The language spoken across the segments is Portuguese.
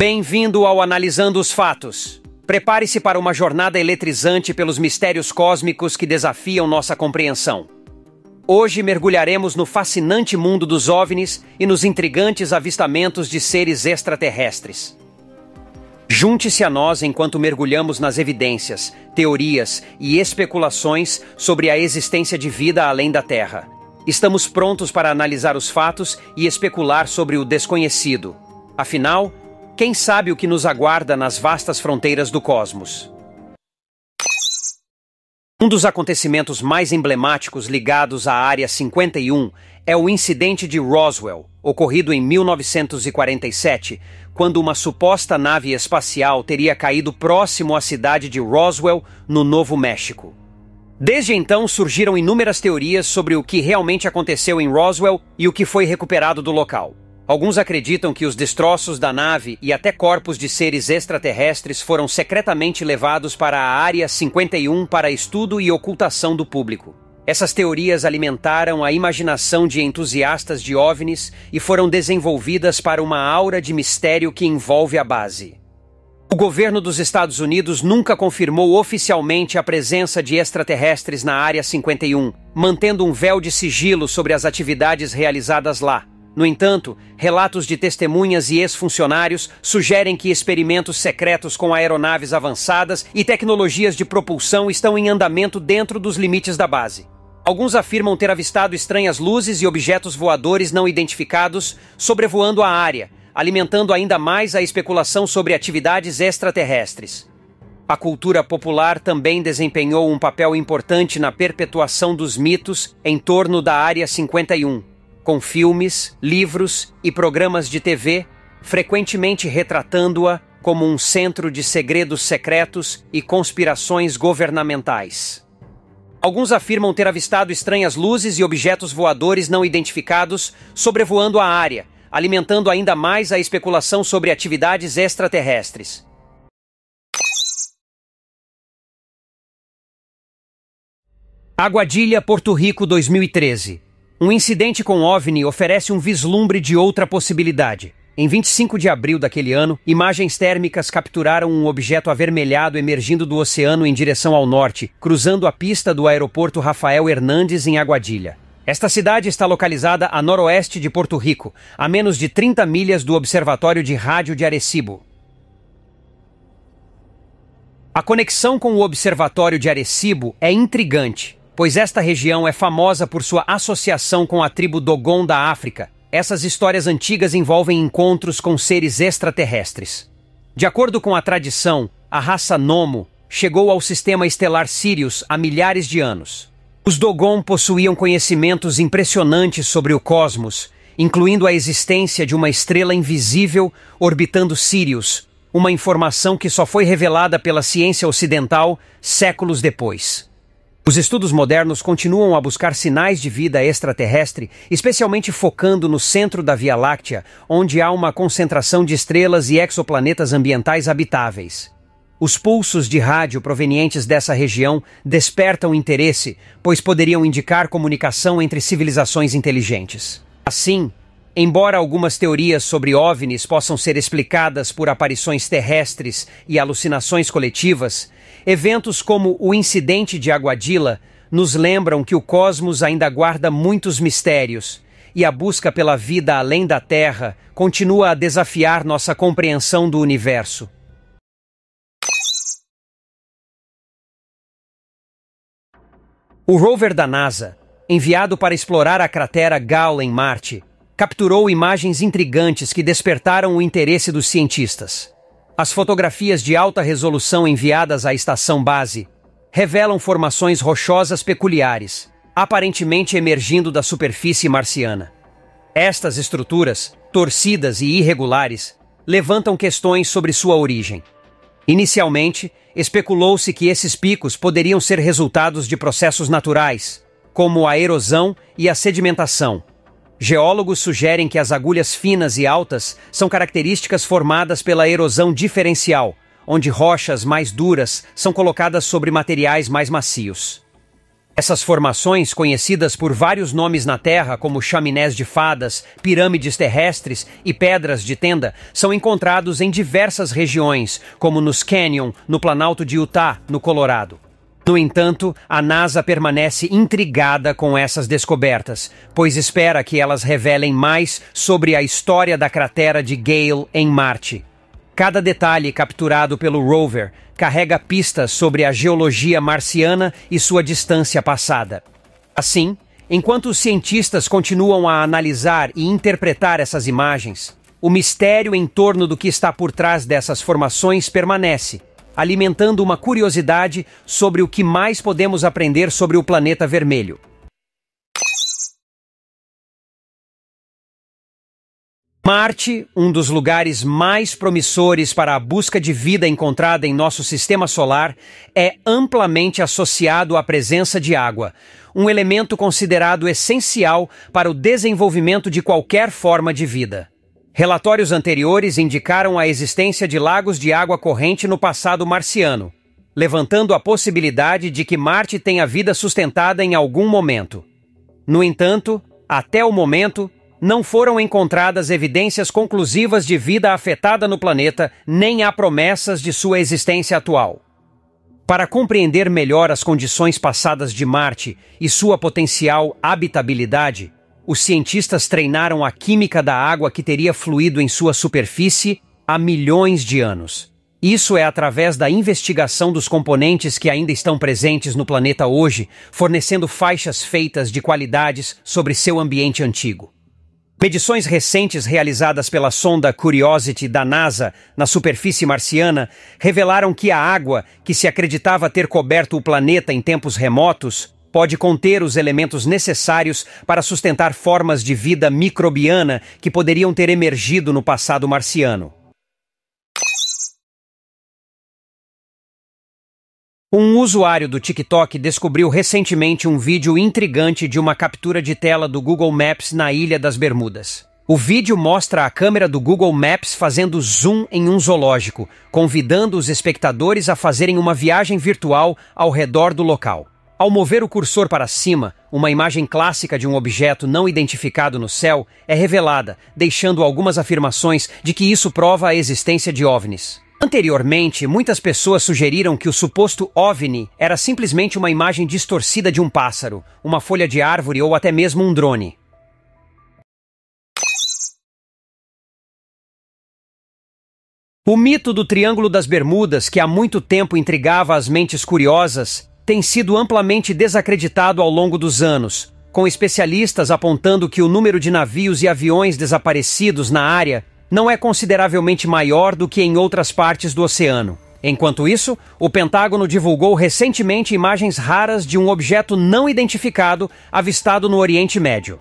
Bem-vindo ao Analisando os Fatos. Prepare-se para uma jornada eletrizante pelos mistérios cósmicos que desafiam nossa compreensão. Hoje mergulharemos no fascinante mundo dos OVNIs e nos intrigantes avistamentos de seres extraterrestres. Junte-se a nós enquanto mergulhamos nas evidências, teorias e especulações sobre a existência de vida além da Terra. Estamos prontos para analisar os fatos e especular sobre o desconhecido. Afinal, quem sabe o que nos aguarda nas vastas fronteiras do cosmos? Um dos acontecimentos mais emblemáticos ligados à Área 51 é o incidente de Roswell, ocorrido em 1947, quando uma suposta nave espacial teria caído próximo à cidade de Roswell, no Novo México. Desde então surgiram inúmeras teorias sobre o que realmente aconteceu em Roswell e o que foi recuperado do local. Alguns acreditam que os destroços da nave e até corpos de seres extraterrestres foram secretamente levados para a Área 51 para estudo e ocultação do público. Essas teorias alimentaram a imaginação de entusiastas de OVNIs e foram desenvolvidas para uma aura de mistério que envolve a base. O governo dos Estados Unidos nunca confirmou oficialmente a presença de extraterrestres na Área 51, mantendo um véu de sigilo sobre as atividades realizadas lá. No entanto, relatos de testemunhas e ex-funcionários sugerem que experimentos secretos com aeronaves avançadas e tecnologias de propulsão estão em andamento dentro dos limites da base. Alguns afirmam ter avistado estranhas luzes e objetos voadores não identificados sobrevoando a área, alimentando ainda mais a especulação sobre atividades extraterrestres. A cultura popular também desempenhou um papel importante na perpetuação dos mitos em torno da Área 51 com filmes, livros e programas de TV, frequentemente retratando-a como um centro de segredos secretos e conspirações governamentais. Alguns afirmam ter avistado estranhas luzes e objetos voadores não identificados sobrevoando a área, alimentando ainda mais a especulação sobre atividades extraterrestres. Aguadilha, Porto Rico, 2013. Um incidente com OVNI oferece um vislumbre de outra possibilidade. Em 25 de abril daquele ano, imagens térmicas capturaram um objeto avermelhado emergindo do oceano em direção ao norte, cruzando a pista do aeroporto Rafael Hernandes em Aguadilha. Esta cidade está localizada a noroeste de Porto Rico, a menos de 30 milhas do Observatório de Rádio de Arecibo. A conexão com o Observatório de Arecibo é intrigante pois esta região é famosa por sua associação com a tribo Dogon da África. Essas histórias antigas envolvem encontros com seres extraterrestres. De acordo com a tradição, a raça Nomo chegou ao sistema estelar Sirius há milhares de anos. Os Dogon possuíam conhecimentos impressionantes sobre o cosmos, incluindo a existência de uma estrela invisível orbitando Sirius, uma informação que só foi revelada pela ciência ocidental séculos depois. Os estudos modernos continuam a buscar sinais de vida extraterrestre, especialmente focando no centro da Via Láctea, onde há uma concentração de estrelas e exoplanetas ambientais habitáveis. Os pulsos de rádio provenientes dessa região despertam interesse, pois poderiam indicar comunicação entre civilizações inteligentes. Assim, embora algumas teorias sobre OVNIs possam ser explicadas por aparições terrestres e alucinações coletivas, Eventos como o incidente de Aguadilla nos lembram que o cosmos ainda guarda muitos mistérios e a busca pela vida além da Terra continua a desafiar nossa compreensão do universo. O rover da NASA, enviado para explorar a cratera Gaul em Marte, capturou imagens intrigantes que despertaram o interesse dos cientistas. As fotografias de alta resolução enviadas à estação base revelam formações rochosas peculiares, aparentemente emergindo da superfície marciana. Estas estruturas, torcidas e irregulares, levantam questões sobre sua origem. Inicialmente, especulou-se que esses picos poderiam ser resultados de processos naturais, como a erosão e a sedimentação, Geólogos sugerem que as agulhas finas e altas são características formadas pela erosão diferencial, onde rochas mais duras são colocadas sobre materiais mais macios. Essas formações, conhecidas por vários nomes na Terra, como chaminés de fadas, pirâmides terrestres e pedras de tenda, são encontrados em diversas regiões, como nos Canyon, no Planalto de Utah, no Colorado. No entanto, a NASA permanece intrigada com essas descobertas, pois espera que elas revelem mais sobre a história da cratera de Gale em Marte. Cada detalhe capturado pelo rover carrega pistas sobre a geologia marciana e sua distância passada. Assim, enquanto os cientistas continuam a analisar e interpretar essas imagens, o mistério em torno do que está por trás dessas formações permanece, alimentando uma curiosidade sobre o que mais podemos aprender sobre o planeta vermelho. Marte, um dos lugares mais promissores para a busca de vida encontrada em nosso sistema solar, é amplamente associado à presença de água, um elemento considerado essencial para o desenvolvimento de qualquer forma de vida. Relatórios anteriores indicaram a existência de lagos de água corrente no passado marciano, levantando a possibilidade de que Marte tenha vida sustentada em algum momento. No entanto, até o momento, não foram encontradas evidências conclusivas de vida afetada no planeta, nem há promessas de sua existência atual. Para compreender melhor as condições passadas de Marte e sua potencial habitabilidade, os cientistas treinaram a química da água que teria fluído em sua superfície há milhões de anos. Isso é através da investigação dos componentes que ainda estão presentes no planeta hoje, fornecendo faixas feitas de qualidades sobre seu ambiente antigo. Pedições recentes realizadas pela sonda Curiosity da NASA na superfície marciana revelaram que a água, que se acreditava ter coberto o planeta em tempos remotos, pode conter os elementos necessários para sustentar formas de vida microbiana que poderiam ter emergido no passado marciano. Um usuário do TikTok descobriu recentemente um vídeo intrigante de uma captura de tela do Google Maps na Ilha das Bermudas. O vídeo mostra a câmera do Google Maps fazendo zoom em um zoológico, convidando os espectadores a fazerem uma viagem virtual ao redor do local. Ao mover o cursor para cima, uma imagem clássica de um objeto não identificado no céu é revelada, deixando algumas afirmações de que isso prova a existência de OVNIs. Anteriormente, muitas pessoas sugeriram que o suposto OVNI era simplesmente uma imagem distorcida de um pássaro, uma folha de árvore ou até mesmo um drone. O mito do Triângulo das Bermudas, que há muito tempo intrigava as mentes curiosas, tem sido amplamente desacreditado ao longo dos anos, com especialistas apontando que o número de navios e aviões desaparecidos na área não é consideravelmente maior do que em outras partes do oceano. Enquanto isso, o Pentágono divulgou recentemente imagens raras de um objeto não identificado avistado no Oriente Médio.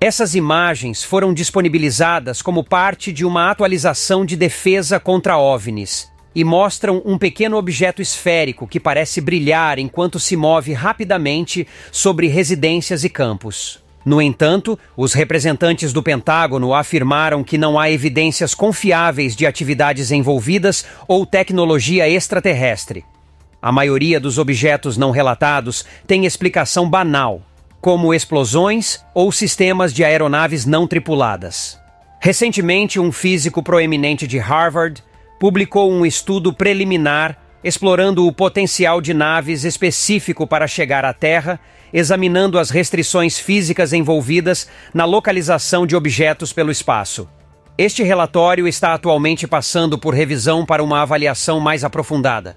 Essas imagens foram disponibilizadas como parte de uma atualização de defesa contra OVNIs, e mostram um pequeno objeto esférico que parece brilhar enquanto se move rapidamente sobre residências e campos. No entanto, os representantes do Pentágono afirmaram que não há evidências confiáveis de atividades envolvidas ou tecnologia extraterrestre. A maioria dos objetos não relatados tem explicação banal, como explosões ou sistemas de aeronaves não tripuladas. Recentemente, um físico proeminente de Harvard publicou um estudo preliminar explorando o potencial de naves específico para chegar à Terra, examinando as restrições físicas envolvidas na localização de objetos pelo espaço. Este relatório está atualmente passando por revisão para uma avaliação mais aprofundada.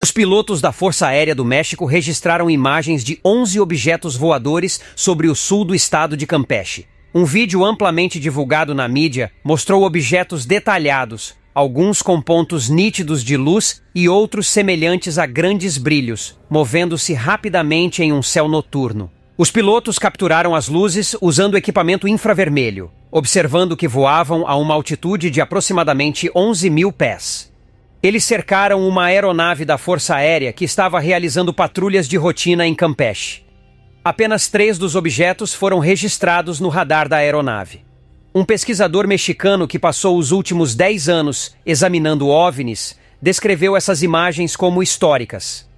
Os pilotos da Força Aérea do México registraram imagens de 11 objetos voadores sobre o sul do estado de Campeche. Um vídeo amplamente divulgado na mídia mostrou objetos detalhados, alguns com pontos nítidos de luz e outros semelhantes a grandes brilhos, movendo-se rapidamente em um céu noturno. Os pilotos capturaram as luzes usando equipamento infravermelho, observando que voavam a uma altitude de aproximadamente 11 mil pés. Eles cercaram uma aeronave da Força Aérea que estava realizando patrulhas de rotina em Campeche. Apenas três dos objetos foram registrados no radar da aeronave. Um pesquisador mexicano que passou os últimos 10 anos examinando OVNIs descreveu essas imagens como históricas.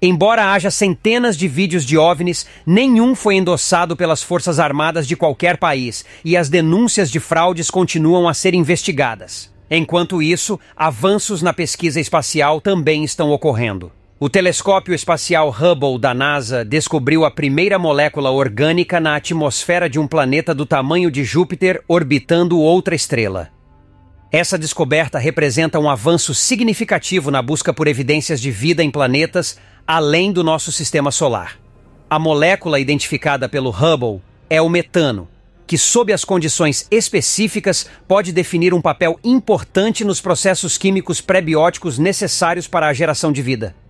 Embora haja centenas de vídeos de OVNIs, nenhum foi endossado pelas Forças Armadas de qualquer país e as denúncias de fraudes continuam a ser investigadas. Enquanto isso, avanços na pesquisa espacial também estão ocorrendo. O telescópio espacial Hubble da NASA descobriu a primeira molécula orgânica na atmosfera de um planeta do tamanho de Júpiter orbitando outra estrela. Essa descoberta representa um avanço significativo na busca por evidências de vida em planetas além do nosso sistema solar. A molécula identificada pelo Hubble é o metano, que, sob as condições específicas, pode definir um papel importante nos processos químicos pré-bióticos necessários para a geração de vida.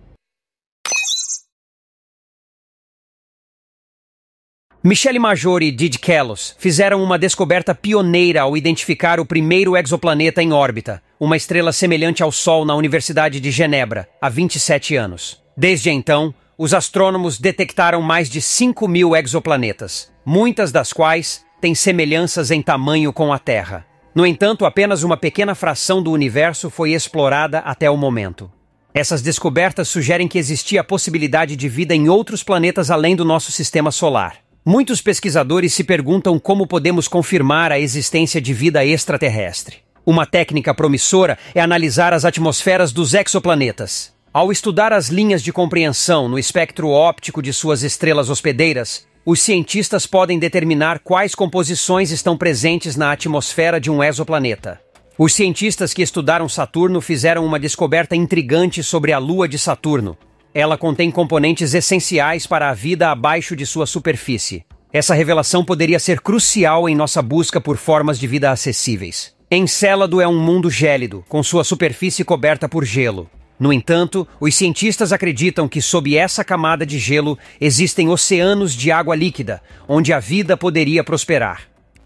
Michele Major e Did Kellos fizeram uma descoberta pioneira ao identificar o primeiro exoplaneta em órbita, uma estrela semelhante ao Sol na Universidade de Genebra, há 27 anos. Desde então, os astrônomos detectaram mais de 5 mil exoplanetas, muitas das quais têm semelhanças em tamanho com a Terra. No entanto, apenas uma pequena fração do universo foi explorada até o momento. Essas descobertas sugerem que existia a possibilidade de vida em outros planetas além do nosso sistema solar. Muitos pesquisadores se perguntam como podemos confirmar a existência de vida extraterrestre. Uma técnica promissora é analisar as atmosferas dos exoplanetas. Ao estudar as linhas de compreensão no espectro óptico de suas estrelas hospedeiras, os cientistas podem determinar quais composições estão presentes na atmosfera de um exoplaneta. Os cientistas que estudaram Saturno fizeram uma descoberta intrigante sobre a Lua de Saturno, ela contém componentes essenciais para a vida abaixo de sua superfície. Essa revelação poderia ser crucial em nossa busca por formas de vida acessíveis. Encélado é um mundo gélido, com sua superfície coberta por gelo. No entanto, os cientistas acreditam que sob essa camada de gelo existem oceanos de água líquida, onde a vida poderia prosperar.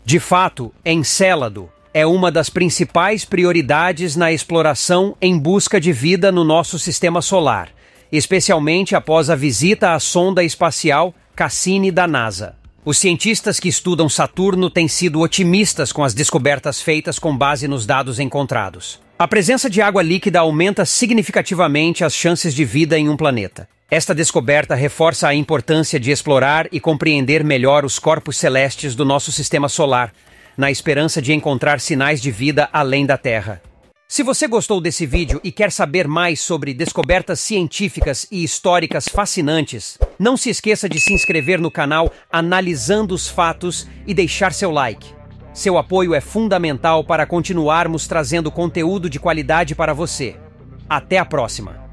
De fato, Encélado é uma das principais prioridades na exploração em busca de vida no nosso sistema solar especialmente após a visita à sonda espacial Cassini da NASA. Os cientistas que estudam Saturno têm sido otimistas com as descobertas feitas com base nos dados encontrados. A presença de água líquida aumenta significativamente as chances de vida em um planeta. Esta descoberta reforça a importância de explorar e compreender melhor os corpos celestes do nosso sistema solar, na esperança de encontrar sinais de vida além da Terra. Se você gostou desse vídeo e quer saber mais sobre descobertas científicas e históricas fascinantes, não se esqueça de se inscrever no canal Analisando os Fatos e deixar seu like. Seu apoio é fundamental para continuarmos trazendo conteúdo de qualidade para você. Até a próxima!